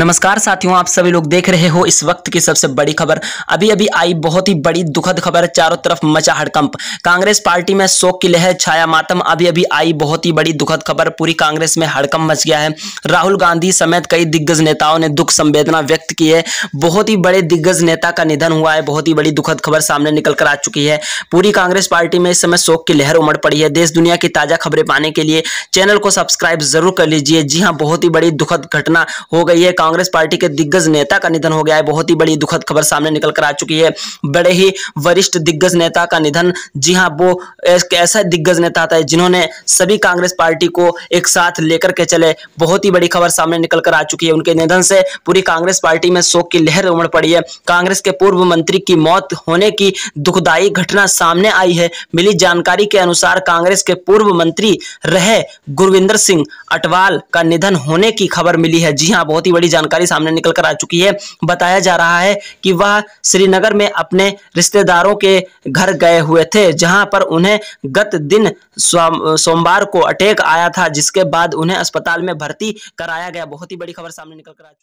नमस्कार साथियों आप सभी लोग देख रहे हो इस वक्त की सबसे बड़ी खबर अभी अभी आई बहुत ही बड़ी दुखद खबर चारों तरफ मचा हड़कंप कांग्रेस पार्टी में शोक की लहर छाया मातम अभी अभी आई बहुत ही बड़ी दुखद खबर पूरी कांग्रेस में हड़कंप मच गया है राहुल गांधी समेत कई दिग्गज नेताओं ने दुख संवेदना व्यक्त की है बहुत ही बड़े दिग्गज नेता का निधन हुआ है बहुत ही बड़ी दुखद खबर सामने निकल कर आ चुकी है पूरी कांग्रेस पार्टी में इस समय शोक की लहर उमड़ पड़ी है देश दुनिया की ताज़ा खबरें पाने के लिए चैनल को सब्सक्राइब जरूर कर लीजिए जी हाँ बहुत ही बड़ी दुखद घटना हो गई है कांग्रेस पार्टी के दिग्गज नेता का निधन हो गया है बहुत ही बड़ी दुखद खबर सामने निकल कर आ चुकी है बड़े ही वरिष्ठ दिग्गज नेता का निधन जी हाँ वो एक ऐसा दिग्गज नेता था जिन्होंने सभी कांग्रेस पार्टी को एक साथ लेकर के चले बहुत ही बड़ी खबर सामने निकल कर आ चुकी है उनके निधन से पूरी कांग्रेस पार्टी में शोक की लहर उमड़ पड़ी है कांग्रेस के पूर्व मंत्री की मौत होने की दुखदायी घटना सामने आई है मिली जानकारी के अनुसार कांग्रेस के पूर्व मंत्री रहे गुरविंदर सिंह अटवाल का निधन होने की खबर मिली है जी हाँ बहुत ही बड़ी जानकारी सामने निकल कर आ चुकी है बताया जा रहा है कि वह श्रीनगर में अपने रिश्तेदारों के घर गए हुए थे जहां पर उन्हें गत दिन सोमवार को अटैक आया था जिसके बाद उन्हें अस्पताल में भर्ती कराया गया बहुत ही बड़ी खबर सामने निकल कर आ चुकी